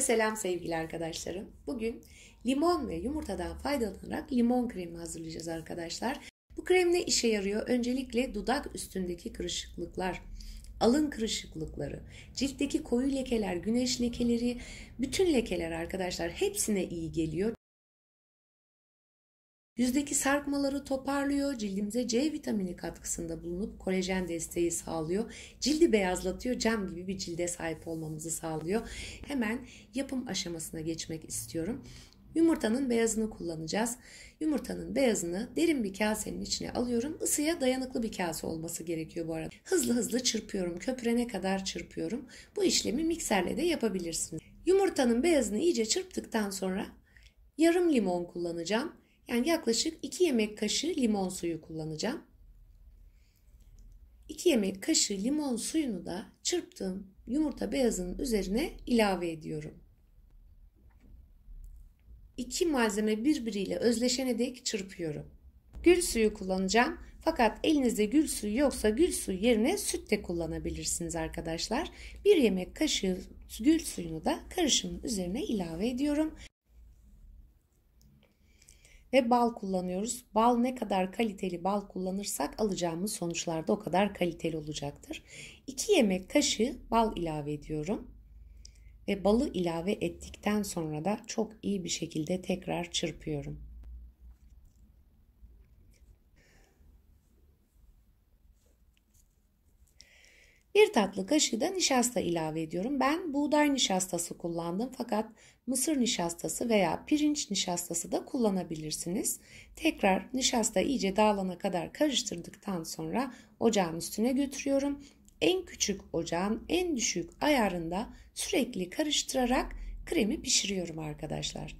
Selam sevgili arkadaşlarım. Bugün limon ve yumurtadan faydalanarak limon kremi hazırlayacağız arkadaşlar. Bu krem ne işe yarıyor? Öncelikle dudak üstündeki kırışıklıklar, alın kırışıklıkları, ciltteki koyu lekeler, güneş lekeleri, bütün lekeler arkadaşlar hepsine iyi geliyor. Yüzdeki sarkmaları toparlıyor, cildimize C vitamini katkısında bulunup kolajen desteği sağlıyor. Cildi beyazlatıyor, cam gibi bir cilde sahip olmamızı sağlıyor. Hemen yapım aşamasına geçmek istiyorum. Yumurtanın beyazını kullanacağız. Yumurtanın beyazını derin bir kasenin içine alıyorum. Isıya dayanıklı bir kase olması gerekiyor bu arada. Hızlı hızlı çırpıyorum. Köpürene kadar çırpıyorum. Bu işlemi mikserle de yapabilirsiniz. Yumurtanın beyazını iyice çırptıktan sonra yarım limon kullanacağım. Yani yaklaşık 2 yemek kaşığı limon suyu kullanacağım. 2 yemek kaşığı limon suyunu da çırptığım yumurta beyazının üzerine ilave ediyorum. İki malzeme birbiriyle özleşene dek çırpıyorum. Gül suyu kullanacağım. Fakat elinizde gül suyu yoksa gül suyu yerine süt de kullanabilirsiniz arkadaşlar. Bir yemek kaşığı gül suyunu da karışımın üzerine ilave ediyorum ve bal kullanıyoruz. Bal ne kadar kaliteli bal kullanırsak alacağımız sonuçlarda o kadar kaliteli olacaktır. 2 yemek kaşığı bal ilave ediyorum. Ve balı ilave ettikten sonra da çok iyi bir şekilde tekrar çırpıyorum. Bir tatlı kaşığı da nişasta ilave ediyorum. Ben buğday nişastası kullandım fakat mısır nişastası veya pirinç nişastası da kullanabilirsiniz. Tekrar nişasta iyice dağılana kadar karıştırdıktan sonra ocağın üstüne götürüyorum. En küçük ocağın en düşük ayarında sürekli karıştırarak kremi pişiriyorum arkadaşlar.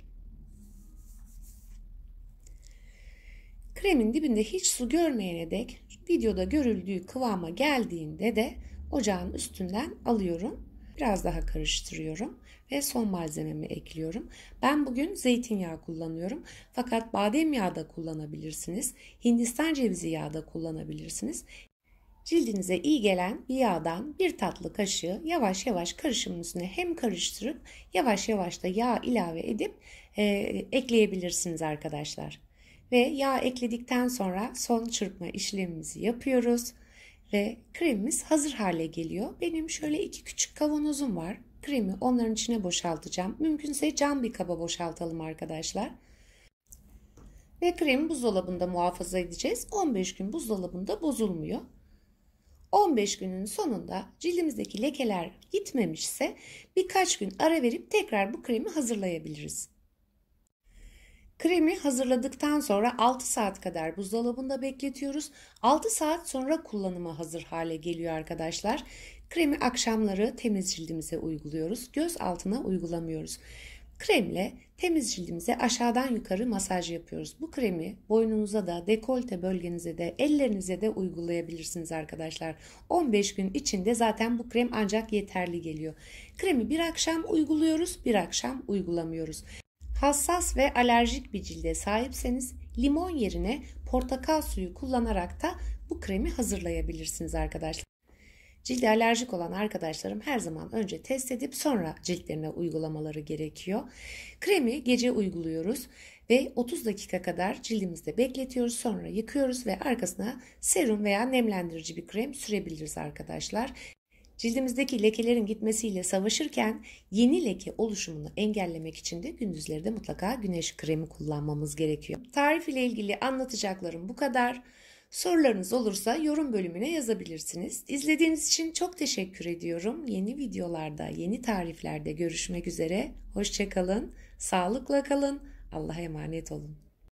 Kremin dibinde hiç su görmeyene dek videoda görüldüğü kıvama geldiğinde de ocağın üstünden alıyorum. Biraz daha karıştırıyorum ve son malzememi ekliyorum. Ben bugün zeytinyağı kullanıyorum. Fakat badem yağı da kullanabilirsiniz. Hindistan cevizi yağı da kullanabilirsiniz. Cildinize iyi gelen bir yağdan bir tatlı kaşığı yavaş yavaş karışımın üstüne hem karıştırıp yavaş yavaş da yağ ilave edip e, ekleyebilirsiniz arkadaşlar. Ve yağ ekledikten sonra son çırpma işlemimizi yapıyoruz ve kremimiz hazır hale geliyor. Benim şöyle iki küçük kavanozum var. Kremi onların içine boşaltacağım. Mümkünse cam bir kaba boşaltalım arkadaşlar. Ve kremi buzdolabında muhafaza edeceğiz. 15 gün buzdolabında bozulmuyor. 15 günün sonunda cildimizdeki lekeler gitmemişse birkaç gün ara verip tekrar bu kremi hazırlayabiliriz. Kremi hazırladıktan sonra 6 saat kadar buzdolabında bekletiyoruz. 6 saat sonra kullanıma hazır hale geliyor arkadaşlar. Kremi akşamları temiz cildimize uyguluyoruz. Göz altına uygulamıyoruz. Kremle temiz cildimize aşağıdan yukarı masaj yapıyoruz. Bu kremi boynunuza da, dekolte bölgenize de, ellerinize de uygulayabilirsiniz arkadaşlar. 15 gün içinde zaten bu krem ancak yeterli geliyor. Kremi bir akşam uyguluyoruz, bir akşam uygulamıyoruz. Hassas ve alerjik bir cilde sahipseniz limon yerine portakal suyu kullanarak da bu kremi hazırlayabilirsiniz arkadaşlar. Cilde alerjik olan arkadaşlarım her zaman önce test edip sonra ciltlerine uygulamaları gerekiyor. Kremi gece uyguluyoruz ve 30 dakika kadar cildimizde bekletiyoruz. Sonra yıkıyoruz ve arkasına serum veya nemlendirici bir krem sürebiliriz arkadaşlar. Cildimizdeki lekelerin gitmesiyle savaşırken yeni leke oluşumunu engellemek için de gündüzlerde mutlaka güneş kremi kullanmamız gerekiyor. Tarif ile ilgili anlatacaklarım bu kadar. Sorularınız olursa yorum bölümüne yazabilirsiniz. İzlediğiniz için çok teşekkür ediyorum. Yeni videolarda, yeni tariflerde görüşmek üzere. Hoşçakalın, sağlıkla kalın, Allah'a emanet olun.